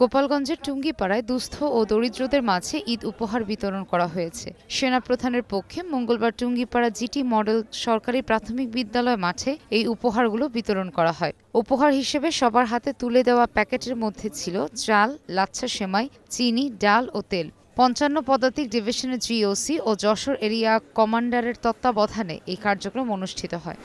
গোপালগঞ্জের টুঙ্গিপাড়ায় দুস্থ ও দরিদ্রদের মাঝে ঈদ উপহার বিতরণ করা হয়েছে সেনাপ্রধানের পক্ষে মঙ্গলবার টুঙ্গিপাড়া জিটি মডেল সরকারি প্রাথমিক বিদ্যালয় মাঠে এই উপহারগুলো বিতরণ করা হয় উপহার হিসেবে সবার হাতে তুলে দেওয়া প্যাকেটের মধ্যে ছিল চাল লাচ্ছা সেমাই চিনি ডাল ও তেল পঞ্চান্ন পদাতিক ডিভিশনের জিওসি ও যশোর এরিয়া কমান্ডারের তত্ত্বাবধানে এই কার্যক্রম অনুষ্ঠিত হয়